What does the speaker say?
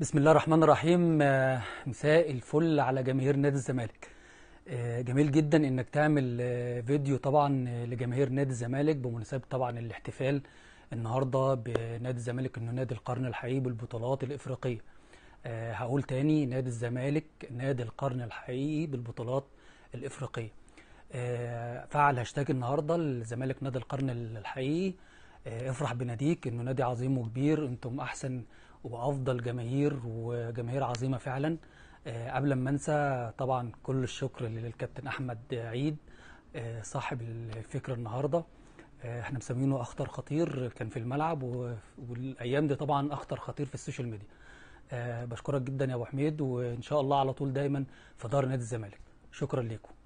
بسم الله الرحمن الرحيم آه، مساء الفل على جماهير نادي الزمالك آه، جميل جدا انك تعمل آه، فيديو طبعا لجماهير نادي الزمالك بمناسبه طبعا الاحتفال النهارده بنادي الزمالك انه نادي القرن الحقيقي بالبطولات الافريقيه هقول تاني نادي الزمالك نادي القرن الحقيقي بالبطولات الافريقيه فعل هاشتاج النهارده الزمالك نادي القرن الحقيقي آه، افرح بناديك انه نادي عظيم وكبير انتم احسن وافضل جماهير وجماهير عظيمه فعلا آه، قبل ما انسى طبعا كل الشكر للكابتن احمد عيد آه، صاحب الفكره النهارده احنا مسمينه اخطر خطير كان في الملعب والايام دي طبعا اخطر خطير في السوشيال ميديا بشكرك جدا يا ابو حميد وان شاء الله على طول دايما في دار نادي الزمالك شكرا لكم